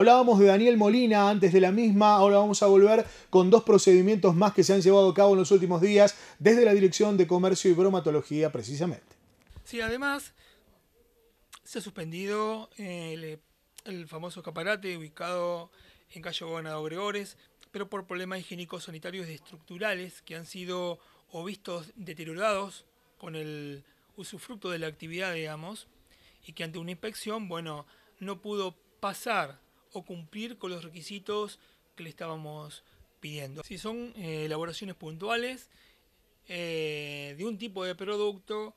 Hablábamos de Daniel Molina antes de la misma, ahora vamos a volver con dos procedimientos más que se han llevado a cabo en los últimos días desde la Dirección de Comercio y Bromatología precisamente. Sí, además se ha suspendido el, famoso escaparate ubicado en Calle Gobernador Gregores, pero por problemas higiénicos sanitarios y estructurales que han sido o vistos deteriorados con el usufructo de la actividad, digamos, y que ante una inspección, bueno, no pudo pasar o cumplir con los requisitos que le estábamos pidiendo. Si son eh, elaboraciones puntuales eh, de un tipo de producto,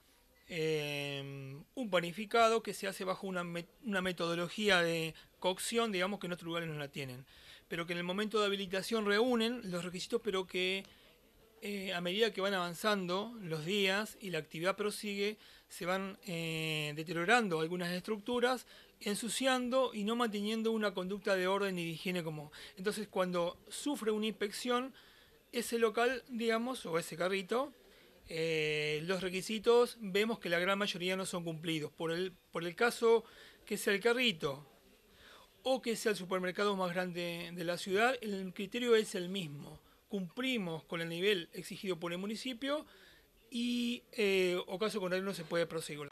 eh, un panificado que se hace bajo una, metodología de cocción, digamos que en otros lugares no la tienen, pero que en el momento de habilitación reúnen los requisitos, pero que eh, a medida que van avanzando los días y la actividad prosigue, se van eh, deteriorando algunas estructuras, ensuciando y no manteniendo una conducta de orden y de higiene común. Entonces, cuando sufre una inspección, ese local, digamos, o ese carrito, eh, los requisitos vemos que la gran mayoría no son cumplidos. Por el, por el caso que sea el carrito o que sea el supermercado más grande de la ciudad, el criterio es el mismo cumplimos con el nivel exigido por el municipio y eh, o caso contrario no se puede proseguir.